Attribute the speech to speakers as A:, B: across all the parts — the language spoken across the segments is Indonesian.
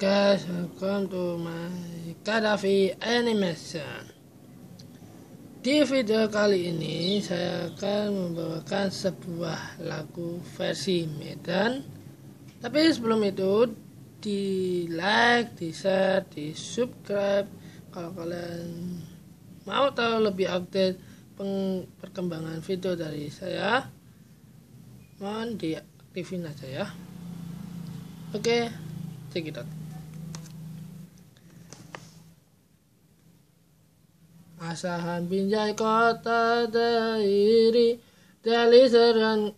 A: guys, welcome to my kadafi Animation Di video kali ini saya akan membawakan sebuah lagu versi Medan Tapi sebelum itu di like, di share, di subscribe Kalau kalian mau tahu lebih update perkembangan video dari saya Mohon diaktifin aja ya Oke okay take it out. Asahan Binjai kota dairi dari seran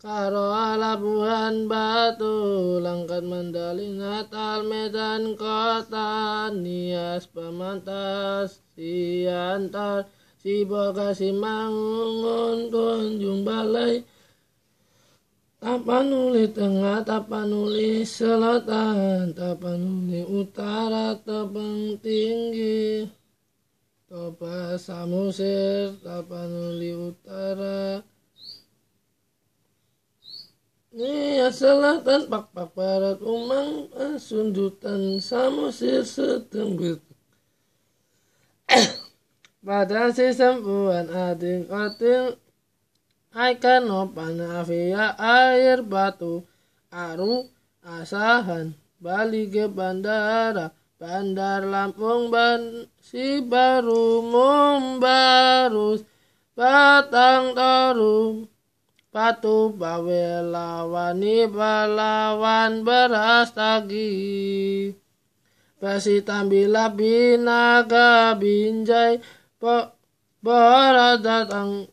A: karo alabuhan batu langkat mandalin natal medan kota nias pemantas siantar si boga si kunjung balai apa nuli tengah, apa nuli selatan, apa nuli utara, tebang tinggi. Topa samusir, apa nuli utara. Nia selatan, pak pak barat, umang, sundutan, samusir, setembir. Pada si sempuan ading oting Aikano via air batu Aru asahan balik ke bandara Bandar Lampung ban si baru mumbarus batang toru patu bawe lawani balawan beras tagi besi tambila binaga binjai po borat datang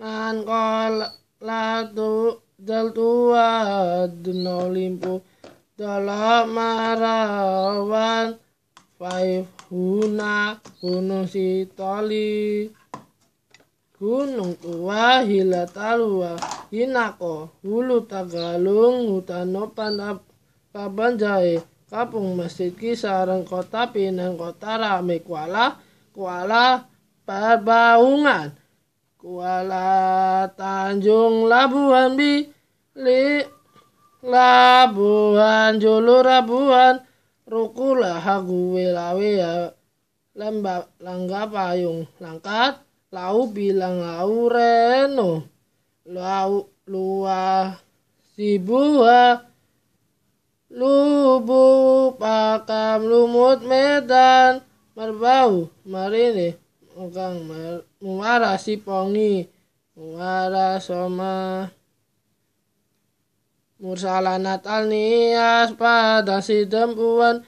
A: man kol la tu dal tua dun limpu dalam marawan five huna gunung sitoli gunung tua hilatalua hinako hulu tagalung hutano panap kabanjai kapung masjid kisaran kota pinang kota rame kuala kuala perbaungan Kuala Tanjung Labuhan Bi Li Labuhan Julu Labuhan Rukulah Hagu lawe ya Lembab Langga Payung Langkat Lau Bilang Lau Reno Lau Lua Sibua Lubu Pakam Lumut Medan Merbau Marini Mugang muara pongi muara soma natal nias pada si uan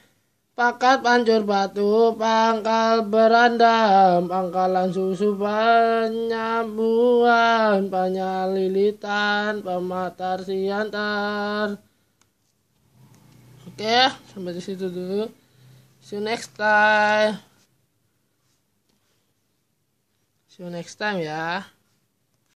A: pakat pancur batu pangkal berandam pangkalan susu penyambuan penyalilitan pematar siantar oke okay, sampai di situ dulu see you next time you next time, yeah.